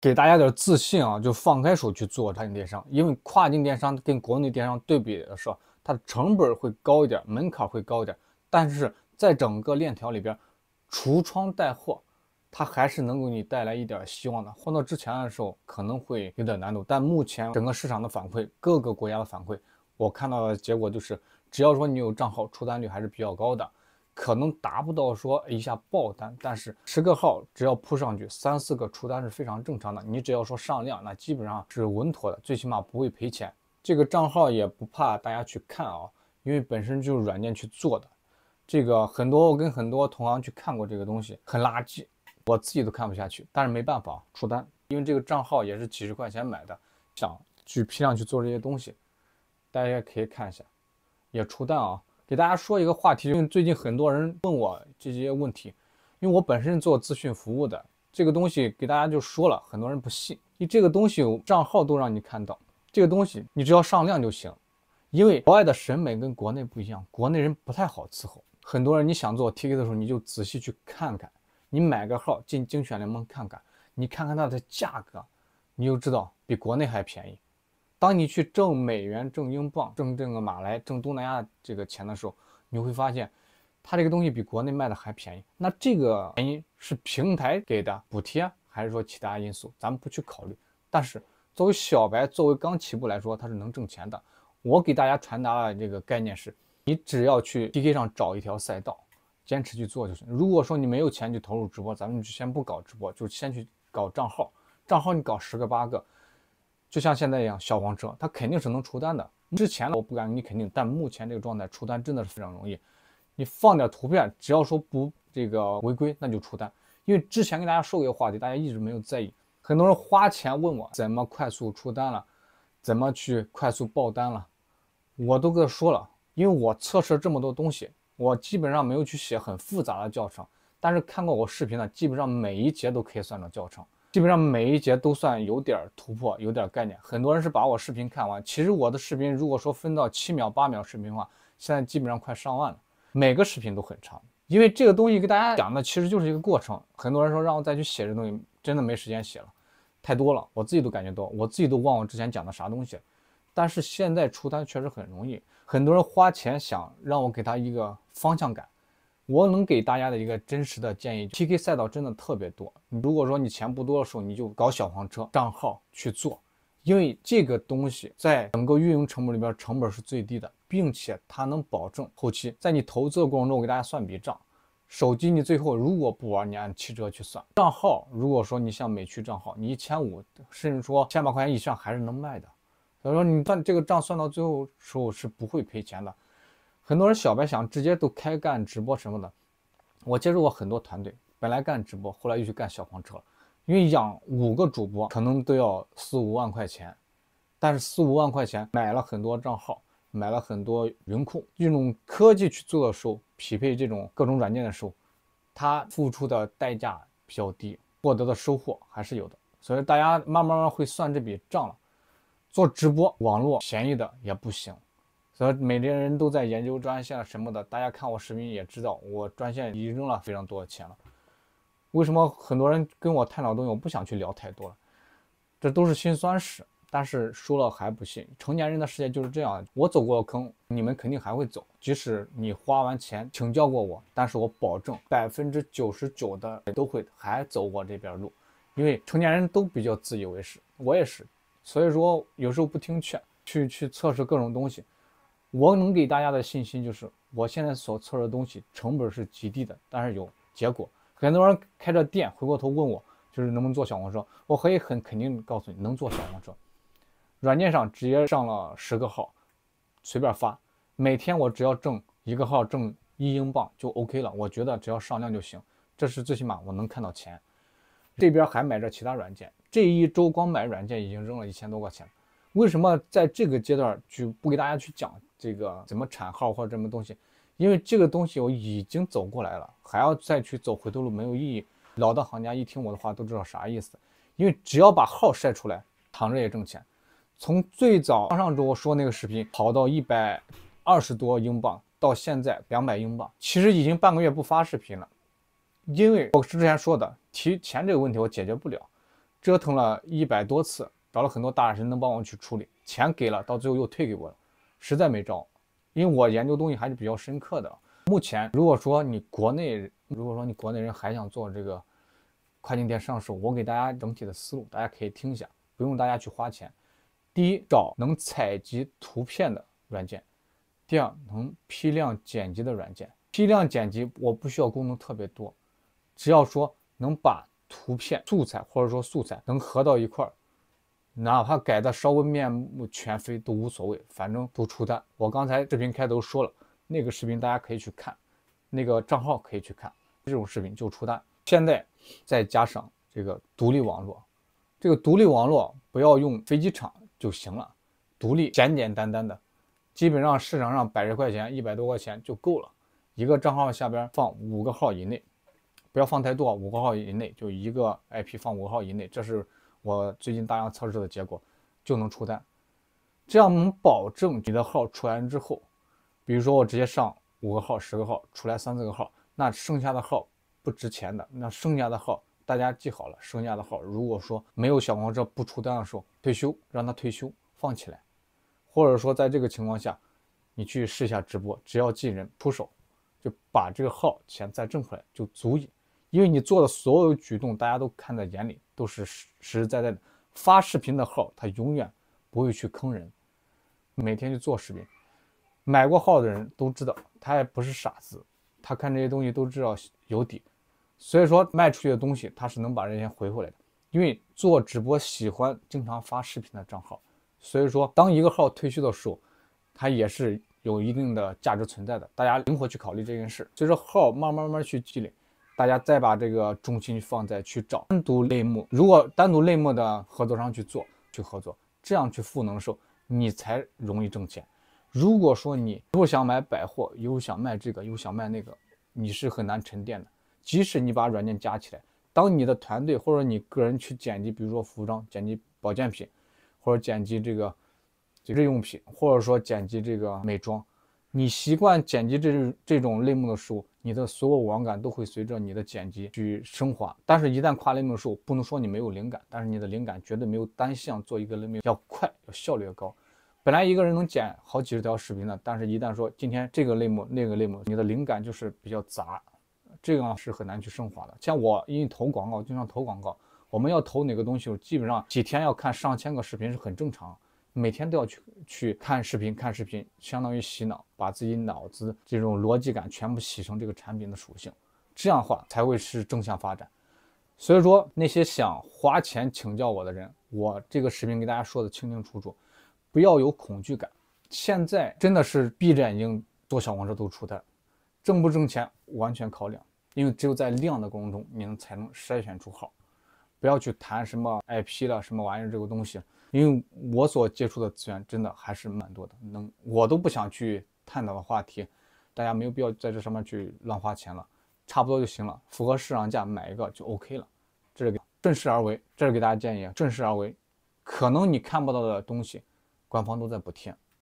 给大家点自信啊，就放开手去做跨境电商，因为跨境电商跟国内电商对比的时候，它的成本会高一点，门槛会高一点，但是在整个链条里边，橱窗带货，它还是能给你带来一点希望的。换到之前的时候，可能会有点难度，但目前整个市场的反馈，各个国家的反馈，我看到的结果就是，只要说你有账号，出单率还是比较高的。可能达不到说一下爆单，但是十个号只要铺上去，三四个出单是非常正常的。你只要说上量，那基本上是稳妥的，最起码不会赔钱。这个账号也不怕大家去看啊，因为本身就是软件去做的，这个很多我跟很多同行去看过这个东西，很垃圾，我自己都看不下去。但是没办法出单，因为这个账号也是几十块钱买的，想去批量去做这些东西，大家也可以看一下，也出单啊。给大家说一个话题，因为最近很多人问我这些问题，因为我本身做咨询服务的，这个东西给大家就说了，很多人不信，你这个东西账号都让你看到，这个东西你只要上量就行，因为国外的审美跟国内不一样，国内人不太好伺候，很多人你想做 TK 的时候，你就仔细去看看，你买个号进精选联盟看看，你看看它的价格，你就知道比国内还便宜。当你去挣美元、挣英镑、挣这个马来、挣东南亚这个钱的时候，你会发现，它这个东西比国内卖的还便宜。那这个原因是平台给的补贴，还是说其他因素，咱们不去考虑。但是作为小白，作为刚起步来说，它是能挣钱的。我给大家传达了这个概念是：你只要去 P K 上找一条赛道，坚持去做就行。如果说你没有钱去投入直播，咱们就先不搞直播，就先去搞账号。账号你搞十个八个。就像现在一样，小黄车它肯定是能出单的。之前我不敢给你肯定，但目前这个状态出单真的是非常容易。你放点图片，只要说不这个违规，那就出单。因为之前跟大家说过一个话题，大家一直没有在意。很多人花钱问我怎么快速出单了，怎么去快速爆单了，我都跟他说了。因为我测试这么多东西，我基本上没有去写很复杂的教程。但是看过我视频的，基本上每一节都可以算成教程。基本上每一节都算有点突破，有点概念。很多人是把我视频看完。其实我的视频如果说分到七秒、八秒视频的话，现在基本上快上万了。每个视频都很长，因为这个东西给大家讲的其实就是一个过程。很多人说让我再去写这东西，真的没时间写了，太多了，我自己都感觉多，我自己都忘我之前讲的啥东西。但是现在出单确实很容易，很多人花钱想让我给他一个方向感。我能给大家的一个真实的建议，PK 赛道真的特别多。如果说你钱不多的时候，你就搞小黄车账号去做，因为这个东西在整个运营成本里边成本是最低的，并且它能保证后期在你投资的过程中，我给大家算笔账：手机你最后如果不玩，你按七折去算；账号，如果说你像美区账号，你一千五，甚至说千把块钱以上还是能卖的。所以说你算这个账，算到最后时候是不会赔钱的。很多人小白想直接都开干直播什么的，我接触过很多团队，本来干直播，后来又去干小黄车，因为养五个主播可能都要四五万块钱，但是四五万块钱买了很多账号，买了很多云库，用科技去做的时候，匹配这种各种软件的时候，它付出的代价比较低，获得的收获还是有的，所以大家慢慢会算这笔账了，做直播网络便宜的也不行。所以，每年人都在研究专线什么的，大家看我视频也知道，我专线已经扔了非常多的钱了。为什么很多人跟我探讨东西，我不想去聊太多了，这都是心酸史。但是输了还不信，成年人的世界就是这样。我走过坑，你们肯定还会走。即使你花完钱请教过我，但是我保证百分之九十九的人都会还走我这边路，因为成年人都比较自以为是，我也是。所以说，有时候不听劝，去去测试各种东西。我能给大家的信心就是，我现在所测的东西成本是极低的，但是有结果。很多人开着店回过头问我，就是能不能做小黄车？我可以很肯定告诉你能做小黄车。软件上直接上了十个号，随便发，每天我只要挣一个号挣一英镑就 OK 了。我觉得只要上量就行，这是最起码我能看到钱。这边还买着其他软件，这一周光买软件已经扔了一千多块钱。为什么在这个阶段就不给大家去讲？这个怎么产号或者什么东西，因为这个东西我已经走过来了，还要再去走回头路没有意义。老的行家一听我的话都知道啥意思，因为只要把号晒出来，躺着也挣钱。从最早上上周我说那个视频跑到一百二十多英镑，到现在两百英镑，其实已经半个月不发视频了，因为我之前说的提钱这个问题我解决不了，折腾了一百多次，找了很多大神能帮我去处理，钱给了到最后又退给我了。实在没招，因为我研究东西还是比较深刻的。目前，如果说你国内，如果说你国内人还想做这个跨境电商上市，我给大家整体的思路，大家可以听一下，不用大家去花钱。第一，找能采集图片的软件；第二，能批量剪辑的软件。批量剪辑，我不需要功能特别多，只要说能把图片素材或者说素材能合到一块儿。哪怕改的稍微面目全非都无所谓，反正都出单。我刚才视频开头说了，那个视频大家可以去看，那个账号可以去看，这种视频就出单。现在再加上这个独立网络，这个独立网络不要用飞机场就行了，独立简简单单的，基本上市场上百十块钱、一百多块钱就够了。一个账号下边放五个号以内，不要放太多，五个号以内就一个 IP 放五个号以内，这是。我最近大量测试的结果就能出单，这样能保证你的号出来之后，比如说我直接上五个号、十个号出来三四个号，那剩下的号不值钱的，那剩下的号大家记好了，剩下的号如果说没有小黄车不出单的时候，退休让他退休放起来，或者说在这个情况下，你去试一下直播，只要进人铺手，就把这个号钱再挣回来就足以。因为你做的所有举动，大家都看在眼里，都是实实实在在的。发视频的号，他永远不会去坑人，每天去做视频。买过号的人都知道，他也不是傻子，他看这些东西都知道有底，所以说卖出去的东西，他是能把这些回回来的。因为做直播喜欢经常发视频的账号，所以说当一个号退休的时候，它也是有一定的价值存在的。大家灵活去考虑这件事，所以说，号慢慢慢去积累。大家再把这个重心放在去找单独类目，如果单独类目的合作商去做去合作，这样去赋能候，你才容易挣钱。如果说你不想买百货，又想卖这个，又想卖那个，你是很难沉淀的。即使你把软件加起来，当你的团队或者你个人去剪辑，比如说服装剪辑、保健品，或者剪辑这个日用品，或者说剪辑这个美妆。你习惯剪辑这这种类目的时候，你的所有网感都会随着你的剪辑去升华。但是，一旦跨类目的时候，不能说你没有灵感，但是你的灵感绝对没有单向做一个类目要快，要效率要高。本来一个人能剪好几十条视频的，但是一旦说今天这个类目、那个类目，你的灵感就是比较杂，这个是很难去升华的。像我因为投广告，经常投广告，我们要投哪个东西，我基本上几天要看上千个视频是很正常。每天都要去去看视频，看视频，相当于洗脑，把自己脑子这种逻辑感全部洗成这个产品的属性，这样的话才会是正向发展。所以说，那些想花钱请教我的人，我这个视频给大家说的清清楚楚，不要有恐惧感。现在真的是闭着眼睛做小黄车都出单，挣不挣钱完全靠量，因为只有在量的过程中，你们才能筛选出好。不要去谈什么 IP 了，什么玩意这个东西。因为我所接触的资源真的还是蛮多的，能我都不想去探讨的话题，大家没有必要在这上面去乱花钱了，差不多就行了，符合市场价买一个就 OK 了。这是顺势而为，这是给大家建议，顺势而为，可能你看不到的东西，官方都在补贴。